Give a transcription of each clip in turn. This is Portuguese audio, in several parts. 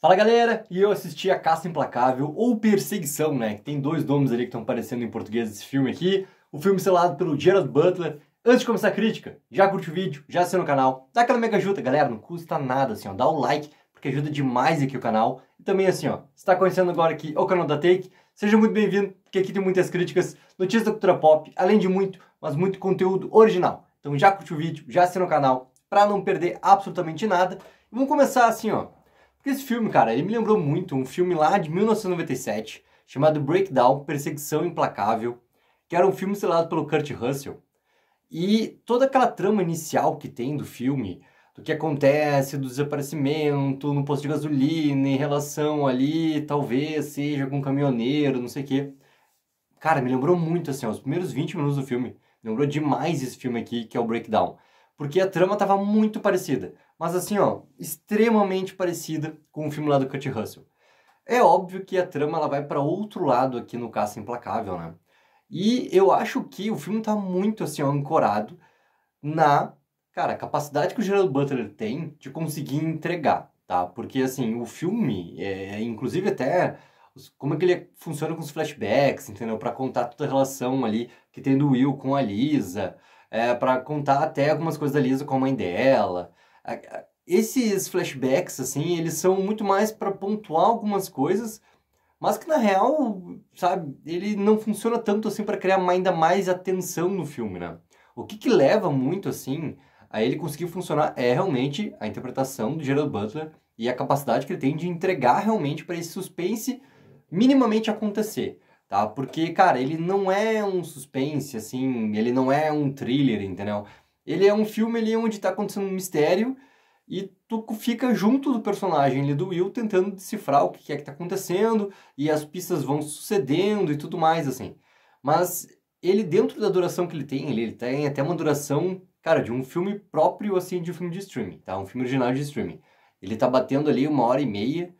Fala galera, e eu assisti a Caça Implacável, ou Perseguição, né? Tem dois nomes ali que estão aparecendo em português desse filme aqui. O filme selado pelo Gerard Butler. Antes de começar a crítica, já curte o vídeo, já assina o canal, dá aquela mega ajuda, galera, não custa nada assim, ó, dá o like, porque ajuda demais aqui o canal. E também assim, ó, está conhecendo agora aqui o canal da Take, seja muito bem-vindo, porque aqui tem muitas críticas, notícias da cultura pop, além de muito, mas muito conteúdo original. Então já curte o vídeo, já assina o canal, para não perder absolutamente nada. E vamos começar assim, ó, porque esse filme, cara, ele me lembrou muito um filme lá de 1997 chamado Breakdown Perseguição Implacável, que era um filme selado pelo Kurt Russell. E toda aquela trama inicial que tem do filme, do que acontece, do desaparecimento, no posto de gasolina, em relação ali, talvez seja com um caminhoneiro, não sei o quê. Cara, me lembrou muito, assim, os primeiros 20 minutos do filme. lembrou demais esse filme aqui, que é o Breakdown porque a trama estava muito parecida, mas assim, ó, extremamente parecida com o filme lá do Kurt Russell. É óbvio que a trama ela vai para outro lado aqui no Caça Implacável, né? E eu acho que o filme está muito assim, ó, ancorado na, cara, capacidade que o Gerald Butler tem de conseguir entregar, tá? Porque assim, o filme, é, é inclusive até como é que ele funciona com os flashbacks, entendeu? Para contar toda a relação ali que tem do Will com a Lisa, é, para contar até algumas coisas da Lisa com a mãe dela. Esses flashbacks, assim, eles são muito mais para pontuar algumas coisas, mas que na real, sabe, ele não funciona tanto assim para criar ainda mais atenção no filme, né? O que, que leva muito, assim, a ele conseguir funcionar é realmente a interpretação do Gerald Butler e a capacidade que ele tem de entregar realmente para esse suspense minimamente acontecer tá? Porque, cara, ele não é um suspense, assim, ele não é um thriller, entendeu? Ele é um filme ali onde tá acontecendo um mistério e tu fica junto do personagem ali do Will tentando decifrar o que é que tá acontecendo e as pistas vão sucedendo e tudo mais, assim. Mas ele, dentro da duração que ele tem, ele, ele tem até uma duração, cara, de um filme próprio, assim, de um filme de streaming, tá? Um filme original de streaming. Ele tá batendo ali uma hora e meia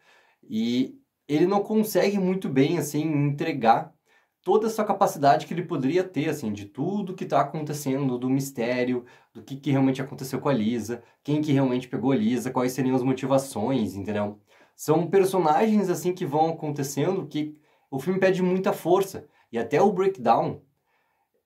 e ele não consegue muito bem assim entregar toda essa capacidade que ele poderia ter assim de tudo que está acontecendo do mistério do que, que realmente aconteceu com a Lisa quem que realmente pegou a Lisa quais seriam as motivações entendeu são personagens assim que vão acontecendo que o filme pede muita força e até o breakdown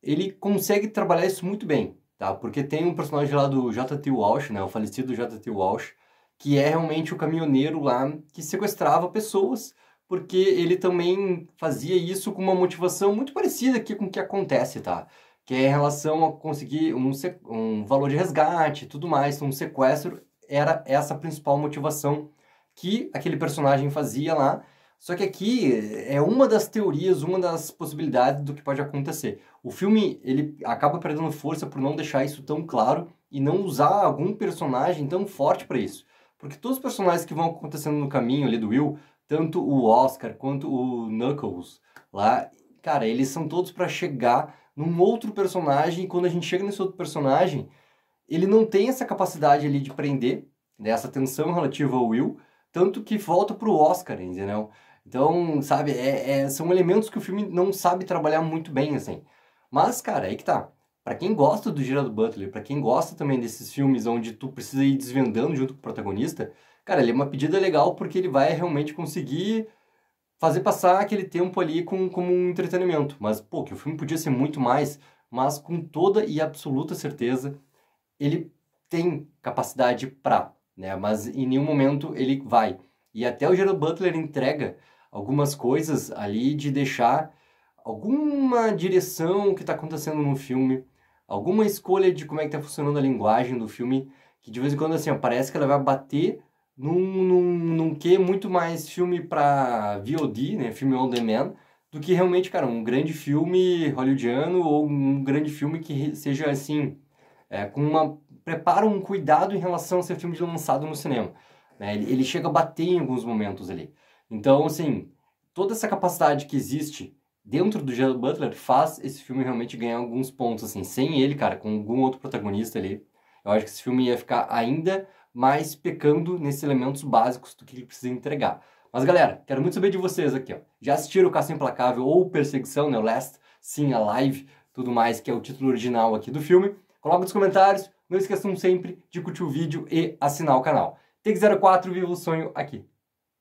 ele consegue trabalhar isso muito bem tá porque tem um personagem lá do J.T. Walsh né o falecido J.T. Walsh que é realmente o caminhoneiro lá que sequestrava pessoas, porque ele também fazia isso com uma motivação muito parecida aqui com o que acontece, tá? Que é em relação a conseguir um, um valor de resgate tudo mais, então um sequestro, era essa a principal motivação que aquele personagem fazia lá. Só que aqui é uma das teorias, uma das possibilidades do que pode acontecer. O filme ele acaba perdendo força por não deixar isso tão claro e não usar algum personagem tão forte para isso. Porque todos os personagens que vão acontecendo no caminho ali do Will, tanto o Oscar quanto o Knuckles lá, cara, eles são todos para chegar num outro personagem e quando a gente chega nesse outro personagem, ele não tem essa capacidade ali de prender, né, essa tensão relativa ao Will, tanto que volta pro Oscar, entendeu? Então, sabe, é, é, são elementos que o filme não sabe trabalhar muito bem, assim. Mas, cara, aí que tá para quem gosta do Gerard Butler, para quem gosta também desses filmes onde tu precisa ir desvendando junto com o protagonista, cara, ele é uma pedida legal porque ele vai realmente conseguir fazer passar aquele tempo ali com, como um entretenimento. Mas, pô, que o filme podia ser muito mais, mas com toda e absoluta certeza ele tem capacidade para, né? Mas em nenhum momento ele vai. E até o Gerald Butler entrega algumas coisas ali de deixar alguma direção que está acontecendo no filme alguma escolha de como é que tá funcionando a linguagem do filme, que de vez em quando, assim, parece que ela vai bater num, num, num que muito mais filme para VOD, né, filme on demand, do que realmente, cara, um grande filme hollywoodiano ou um grande filme que seja, assim, é, com uma... prepara um cuidado em relação a ser filme lançado no cinema. Né? Ele, ele chega a bater em alguns momentos ali. Então, assim, toda essa capacidade que existe dentro do Gerald Butler, faz esse filme realmente ganhar alguns pontos, assim. Sem ele, cara, com algum outro protagonista ali, eu acho que esse filme ia ficar ainda mais pecando nesses elementos básicos do que ele precisa entregar. Mas, galera, quero muito saber de vocês aqui, ó. Já assistiram o Caça Implacável ou Perseguição, né? O Last Sim Alive, tudo mais, que é o título original aqui do filme? Coloca nos comentários. Não esqueçam sempre de curtir o vídeo e assinar o canal. Take 04 Viva o Sonho aqui.